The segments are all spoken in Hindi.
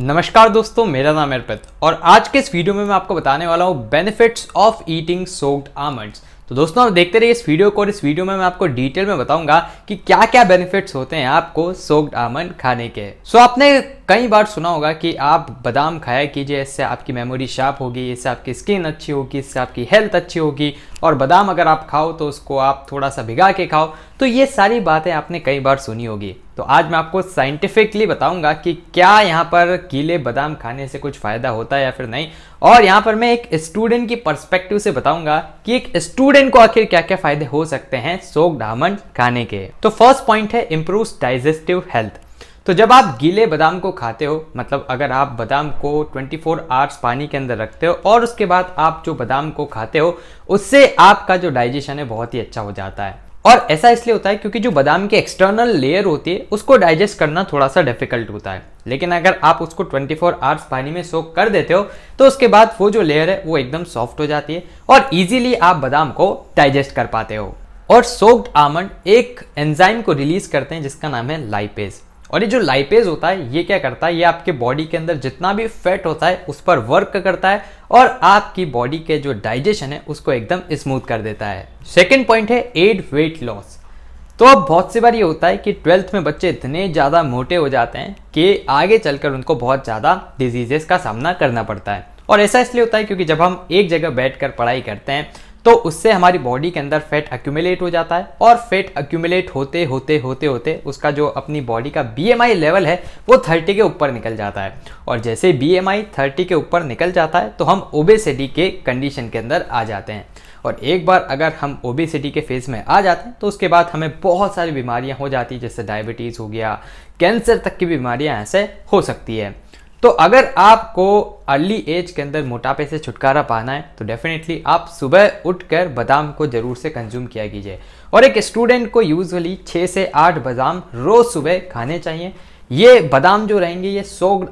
नमस्कार दोस्तों मेरा नाम अर्पित और आज के इस वीडियो में मैं आपको बताने वाला हूँ benefits of eating soaked almonds तो दोस्तों आप देखते रहिए इस वीडियो को और इस वीडियो में मैं आपको डिटेल में बताऊंगा कि क्या क्या बेनिफिट्स होते हैं आपको सोक्ड आमंड खाने के सो so, आपने कई बार सुना होगा कि आप बादाम खाया कीजिए इससे आपकी मेमोरी शार्प होगी इससे आपकी स्किन अच्छी होगी इससे आपकी हेल्थ अच्छी होगी और बादाम अगर आप खाओ तो उसको आप थोड़ा सा भिगा के खाओ तो ये सारी बातें आपने कई बार सुनी होगी तो आज मैं आपको साइंटिफिकली बताऊंगा कि क्या यहाँ पर गीले बादाम खाने से कुछ फ़ायदा होता है या फिर नहीं और यहाँ पर मैं एक स्टूडेंट की पर्सपेक्टिव से बताऊंगा कि एक स्टूडेंट को आखिर क्या क्या फ़ायदे हो सकते हैं सोक डामंड खाने के तो फर्स्ट पॉइंट है इम्प्रूव डाइजेस्टिव हेल्थ तो जब आप गीले बादाम को खाते हो मतलब अगर आप बादाम को 24 फोर आवर्स पानी के अंदर रखते हो और उसके बाद आप जो बादाम को खाते हो उससे आपका जो डाइजेशन है बहुत ही अच्छा हो जाता है और ऐसा इसलिए होता है क्योंकि जो बादाम की एक्सटर्नल लेयर होती है उसको डाइजेस्ट करना थोड़ा सा डिफिकल्ट होता है लेकिन अगर आप उसको 24 फोर आवर्स पानी में सोक कर देते हो तो उसके बाद वो जो लेयर है वो एकदम सॉफ्ट हो जाती है और इजीली आप बादाम को डाइजेस्ट कर पाते हो और सोक्ड आमंड एक एंजाइम को रिलीज करते हैं जिसका नाम है लाइपेज और ये जो लाइपेज होता है ये क्या करता है ये आपके बॉडी के अंदर जितना भी फैट होता है उस पर वर्क करता है और आपकी बॉडी के जो डाइजेशन है उसको एकदम स्मूथ कर देता है सेकेंड पॉइंट है एड वेट लॉस तो अब बहुत सी बार ये होता है कि ट्वेल्थ में बच्चे इतने ज़्यादा मोटे हो जाते हैं कि आगे चलकर उनको बहुत ज़्यादा डिजीजेस का सामना करना पड़ता है और ऐसा इसलिए होता है क्योंकि जब हम एक जगह बैठकर पढ़ाई करते हैं तो उससे हमारी बॉडी के अंदर फैट अक्यूमुलेट हो जाता है और फैट अक्यूमुलेट होते होते होते होते उसका जो अपनी बॉडी का बी लेवल है वो थर्टी के ऊपर निकल जाता है और जैसे बी एम थर्टी के ऊपर निकल जाता है तो हम ओबेसिटी के कंडीशन के अंदर आ जाते हैं और एक बार अगर हम ओबेसिटी के फेज में आ जाते हैं तो उसके बाद हमें बहुत सारी बीमारियां हो जाती है जैसे डायबिटीज़ हो गया कैंसर तक की बीमारियां ऐसे हो सकती है तो अगर आपको अर्ली एज के अंदर मोटापे से छुटकारा पाना है तो डेफिनेटली आप सुबह उठकर बादाम को ज़रूर से कंज्यूम किया कीजिए और एक स्टूडेंट को यूजअली छः से आठ बादाम रोज़ सुबह खाने चाहिए ये बादाम जो रहेंगे ये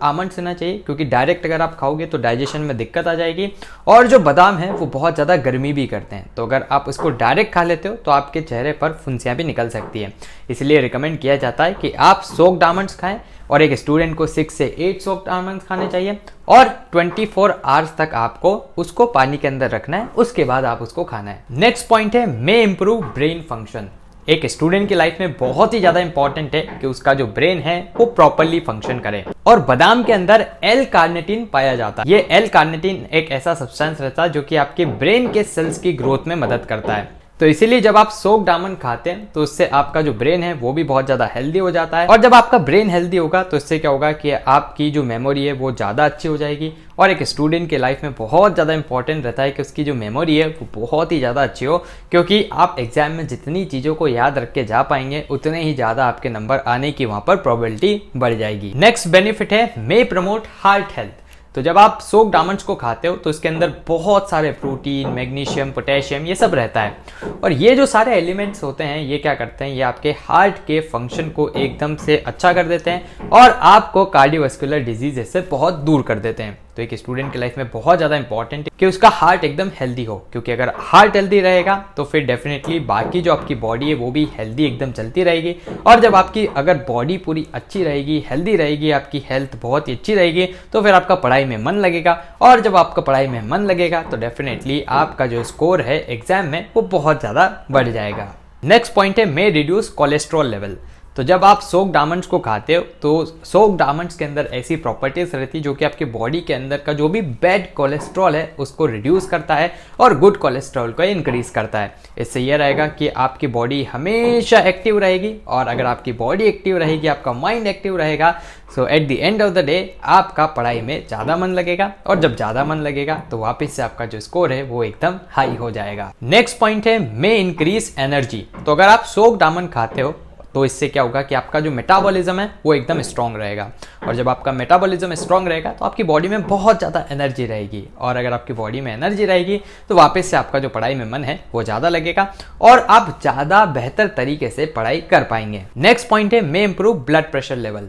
आमंड से ना चाहिए क्योंकि डायरेक्ट अगर आप खाओगे तो डाइजेशन में दिक्कत आ जाएगी और जो बादाम है वो बहुत ज़्यादा गर्मी भी करते हैं तो अगर आप इसको डायरेक्ट खा लेते हो तो आपके चेहरे पर फुंसियाँ भी निकल सकती है इसलिए रिकमेंड किया जाता है कि आप सोक्ड आमंड्स खाएँ और एक स्टूडेंट को सिक्स से एट सोक्ड आमंड्स खाने चाहिए और 24 फोर आवर्स तक आपको उसको पानी के अंदर रखना है उसके बाद आप उसको खाना है नेक्स्ट पॉइंट है मे इम्प्रूव ब्रेन फंक्शन एक स्टूडेंट की लाइफ में बहुत ही ज़्यादा इंपॉर्टेंट है कि उसका जो ब्रेन है वो प्रॉपरली फंक्शन करे और बादाम के अंदर एल कार्नेटिन पाया जाता है ये एल कार्नेटिन एक ऐसा सब्सटेंस रहता है जो कि आपके ब्रेन के सेल्स की ग्रोथ में मदद करता है तो इसीलिए जब आप सोक डामन खाते हैं तो उससे आपका जो ब्रेन है वो भी बहुत ज़्यादा हेल्दी हो जाता है और जब आपका ब्रेन हेल्दी होगा तो इससे क्या होगा कि आपकी जो मेमोरी है वो ज़्यादा अच्छी हो जाएगी और एक स्टूडेंट के लाइफ में बहुत ज़्यादा इंपॉर्टेंट रहता है कि उसकी जो मेमोरी है वो बहुत ही ज़्यादा अच्छी हो क्योंकि आप एग्जाम में जितनी चीज़ों को याद रख के जा पाएंगे उतने ही ज़्यादा आपके नंबर आने की वहां पर प्रॉबिलिटी बढ़ जाएगी नेक्स्ट बेनिफिट है मे प्रमोट हार्ट हेल्थ तो जब आप सोक डामंड को खाते हो तो इसके अंदर बहुत सारे प्रोटीन मैग्नीशियम पोटेशियम ये सब रहता है और ये जो सारे एलिमेंट्स होते हैं ये क्या करते हैं ये आपके हार्ट के फंक्शन को एकदम से अच्छा कर देते हैं और आपको कार्डियोवेस्कुलर डिजीज से बहुत दूर कर देते हैं तो एक स्टूडेंट के लाइफ में बहुत ज़्यादा इंपॉर्टेंट है कि उसका हार्ट एकदम हेल्दी हो क्योंकि अगर हार्ट हेल्दी रहेगा तो फिर डेफिनेटली बाकी जो आपकी बॉडी है वो भी हेल्दी एकदम चलती रहेगी और जब आपकी अगर बॉडी पूरी अच्छी रहेगी हेल्दी रहेगी आपकी हेल्थ बहुत ही अच्छी रहेगी तो फिर आपका पढ़ाई में मन लगेगा और जब आपका पढ़ाई में मन लगेगा तो डेफिनेटली आपका जो स्कोर है एग्जाम में वो बहुत ज़्यादा बढ़ जाएगा नेक्स्ट पॉइंट है मे रिड्यूस कोलेस्ट्रॉल लेवल तो जब आप सोक डायमंड्स को खाते हो तो सोक डायमंड्स के अंदर ऐसी प्रॉपर्टीज रहती है जो कि आपके बॉडी के अंदर का जो भी बैड कोलेस्ट्रॉल है उसको रिड्यूस करता है और गुड कोलेस्ट्रॉल को इंक्रीज करता है इससे यह रहेगा कि आपकी बॉडी हमेशा एक्टिव रहेगी और अगर आपकी बॉडी एक्टिव रहेगी आपका माइंड एक्टिव रहेगा so at the end of the day आपका पढ़ाई में ज़्यादा मन लगेगा और जब ज़्यादा मन लगेगा तो वापिस से आपका जो स्कोर है वो एकदम हाई हो जाएगा नेक्स्ट पॉइंट है मे इंक्रीज एनर्जी तो अगर आप सोक डामन खाते हो तो इससे क्या होगा कि आपका जो मेटाबॉलिज्म है वो एकदम स्ट्रांग रहेगा और जब आपका मेटाबॉलिज्म स्ट्रांग रहेगा तो आपकी बॉडी में बहुत ज़्यादा एनर्जी रहेगी और अगर आपकी बॉडी में एनर्जी रहेगी तो वापस से आपका जो पढ़ाई में मन है वो ज़्यादा लगेगा और आप ज़्यादा बेहतर तरीके से पढ़ाई कर पाएंगे नेक्स्ट पॉइंट है may improve blood pressure level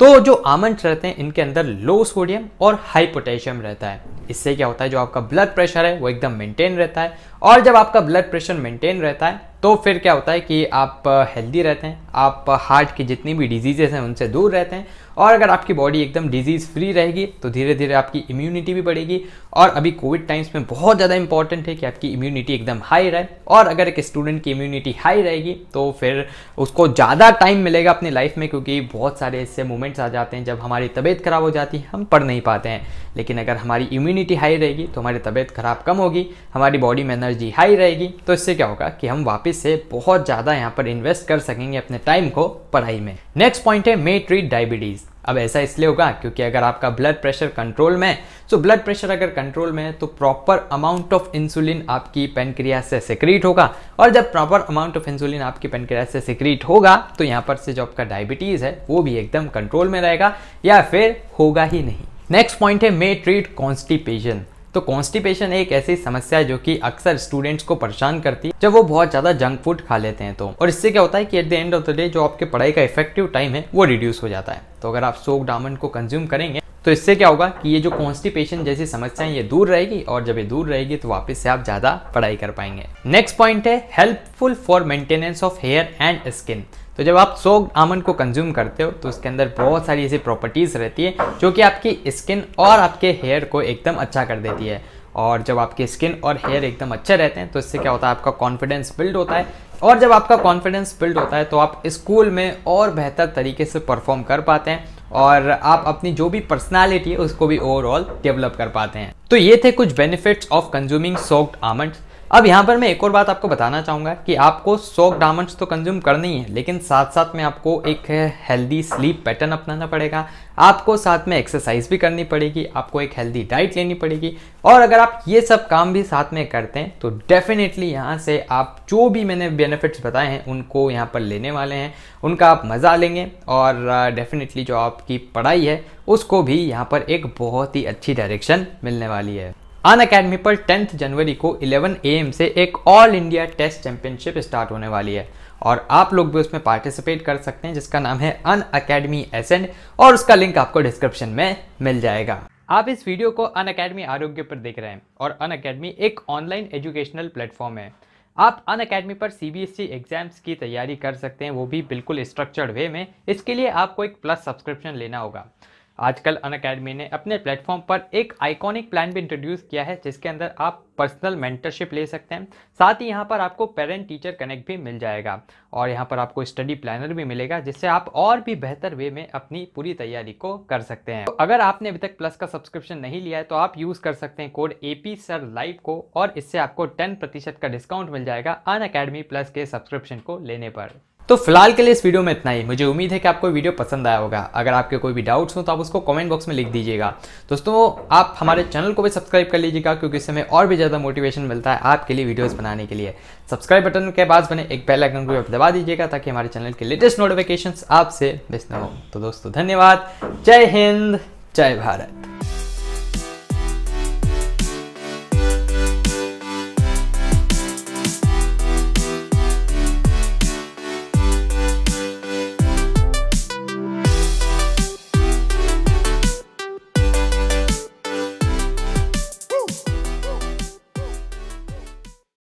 तो जो आमंड रहते हैं इनके अंदर लो सोडियम और हाई पोटेशियम रहता है इससे क्या होता है जो आपका ब्लड प्रेशर है वो एकदम मेंटेन रहता है और जब आपका ब्लड प्रेशर मेंटेन रहता है तो फिर क्या होता है कि आप हेल्दी रहते हैं आप हार्ट की जितनी भी डिजीज़ेज़ हैं उनसे दूर रहते हैं और अगर आपकी बॉडी एकदम डिजीज़ फ्री रहेगी तो धीरे धीरे आपकी इम्यूनिटी भी बढ़ेगी और अभी कोविड टाइम्स में बहुत ज़्यादा इंपॉर्टेंट है कि आपकी इम्यूनिटी एकदम हाई रहे और अगर एक स्टूडेंट की इम्यूनिटी हाई रहेगी तो फिर उसको ज़्यादा टाइम मिलेगा अपनी लाइफ में क्योंकि बहुत सारे ऐसे मोमेंट्स आ जाते हैं जब हमारी तबीयत ख़राब हो जाती है हम पढ़ नहीं पाते हैं लेकिन अगर हमारी इम्यूनिटी हाई रहेगी तो हमारी तबीयत ख़राब कम होगी हमारी बॉडी में एनर्जी हाई रहेगी तो इससे क्या होगा कि हम वापस से बहुत ज़्यादा यहाँ पर इन्वेस्ट कर सकेंगे अपने टाइम को पढ़ाई में नेक्स्ट पॉइंट है मे ट्रीट डायबिटीज़ अब ऐसा इसलिए होगा क्योंकि अगर आपका ब्लड प्रेशर कंट्रोल में है तो ब्लड प्रेशर अगर कंट्रोल में है तो प्रॉपर अमाउंट ऑफ इंसुलिन आपकी पेनक्रिया से सिक्रीट होगा और जब प्रॉपर अमाउंट ऑफ इंसुलिन आपकी पेनक्रिया से सिक्रीट होगा तो यहाँ पर से जो आपका डायबिटीज़ है वो भी एकदम कंट्रोल में रहेगा या फिर होगा ही नहीं नेक्स्ट पॉइंट है मे ट्रीट कॉन्स्टिपेशन तो कॉन्स्टिपेशन एक ऐसी समस्या है जो कि अक्सर स्टूडेंट्स को परेशान करती है जब वो बहुत ज्यादा जंक फूड खा लेते हैं तो और इससे क्या होता है कि at the end of the day जो आपके पढ़ाई का इफेक्टिव टाइम है वो रिड्यूस हो जाता है तो अगर आप सोक डामंड को कंज्यूम करेंगे तो इससे क्या होगा कि ये जो कॉन्स्टिपेशन जैसी समस्याएं ये दूर रहेगी और जब ये दूर रहेगी तो वापस से आप ज्यादा पढ़ाई कर पाएंगे नेक्स्ट पॉइंट है helpful for maintenance of hair and skin तो जब आप सौ आमंड को कंज्यूम करते हो तो उसके अंदर बहुत सारी ऐसी प्रॉपर्टीज़ रहती है जो कि आपकी स्किन और आपके हेयर को एकदम अच्छा कर देती है और जब आपकी स्किन और हेयर एकदम अच्छे रहते हैं तो इससे क्या होता है आपका कॉन्फिडेंस बिल्ड होता है और जब आपका कॉन्फिडेंस बिल्ड होता है तो आप स्कूल में और बेहतर तरीके से परफॉर्म कर पाते हैं और आप अपनी जो भी पर्सनालिटी है उसको भी ओवरऑल डेवलप कर पाते हैं तो ये थे कुछ benefits of consuming soaked almond अब यहाँ पर मैं एक और बात आपको बताना चाहूँगा कि आपको सॉक ग्रामंड्स तो कंज्यूम करनी है लेकिन साथ साथ में आपको एक हेल्दी स्लीप पैटर्न अपनाना पड़ेगा आपको साथ में एक्सरसाइज भी करनी पड़ेगी आपको एक हेल्दी डाइट लेनी पड़ेगी और अगर आप ये सब काम भी साथ में करते हैं तो डेफिनेटली यहाँ से आप जो भी मैंने बेनिफिट्स बताए हैं उनको यहाँ पर लेने वाले हैं उनका आप मज़ा लेंगे और डेफिनेटली जो आपकी पढ़ाई है उसको भी यहाँ पर एक बहुत ही अच्छी डायरेक्शन मिलने वाली है अन अकेडमी पर टेंथ जनवरी को 11 एम से एक all India test championship start होने वाली है और आप लोग भी उसमें पार्टिसिपेट कर सकते हैं जिसका नाम है अन अकेडमी एसेंड और उसका लिंक आपको डिस्क्रिप्शन में मिल जाएगा आप इस वीडियो को अन अकेडमी आरोग्य पर देख रहे हैं और अन अकेडमी एक ऑनलाइन एजुकेशनल प्लेटफॉर्म है आप अन अकेडमी पर सी e एग्ज़ाम्स की तैयारी कर सकते हैं वो भी बिल्कुल स्ट्रक्चर्ड वे में इसके लिए आपको एक प्लस सब्सक्रिप्शन लेना होगा आजकल अन अकेडमी ने अपने प्लेटफॉर्म पर एक आइकॉनिक प्लान भी इंट्रोड्यूस किया है जिसके अंदर आप पर्सनल मेंटरशिप ले सकते हैं साथ ही यहाँ पर आपको पेरेंट टीचर कनेक्ट भी मिल जाएगा और यहाँ पर आपको स्टडी प्लानर भी मिलेगा जिससे आप और भी बेहतर वे में अपनी पूरी तैयारी को कर सकते हैं तो अगर आपने अभी तक प्लस का सब्सक्रिप्शन नहीं लिया है तो आप यूज़ कर सकते हैं code A P sir live को और इससे आपको टेन प्रतिशत का डिस्काउंट मिल जाएगा अन अकेडमी प्लस के सब्सक्रिप्शन को लेने पर तो फिलहाल के लिए इस वीडियो में इतना ही मुझे उम्मीद है कि आपको वीडियो पसंद आया होगा अगर आपके कोई भी डाउट्स हो तो आप उसको कमेंट बॉक्स में लिख दीजिएगा दोस्तों आप हमारे चैनल को भी सब्सक्राइब कर लीजिएगा क्योंकि इससे हमें और भी ज़्यादा मोटिवेशन मिलता है आपके लिए वीडियोज़ बनाने के लिए सब्सक्राइब बटन के बाद बने एक बेल आइकन को भी दबा दीजिएगा ताकि हमारे चैनल के लेटेस्ट नोटिफिकेशन आपसे मिस न हो तो दोस्तों धन्यवाद जय हिंद जय भारत